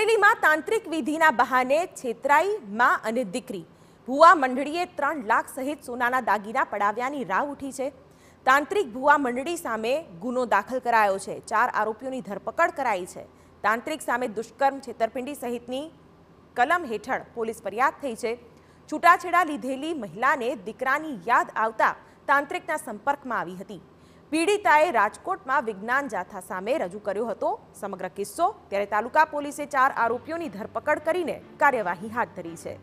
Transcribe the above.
અમરેલીમાં તાંત્રિક વિધિના બહાને છેતરાઈ માં અને દીકરી ભુવા મંડળીએ ત્રણ લાખ સહિત સોનાના દાગીના પડાવ્યાની રાહ ઉઠી છે તાંત્રિક ભુવા મંડળી સામે ગુનો દાખલ કરાયો છે ચાર આરોપીઓની ધરપકડ કરાઈ છે તાંત્રિક સામે દુષ્કર્મ છેતરપિંડી સહિતની કલમ હેઠળ પોલીસ ફરિયાદ થઈ છે છૂટાછેડા લીધેલી મહિલાને દીકરાની યાદ આવતા તાંત્રિકના સંપર્કમાં આવી હતી પીડિતાએ રાજકોટમાં વિજ્ઞાન જાથા સામે રજૂ કર્યો હતો સમગ્ર કિસ્સો ત્યારે તાલુકા પોલીસે ચાર આરોપીઓની ધરપકડ કરીને કાર્યવાહી હાથ ધરી છે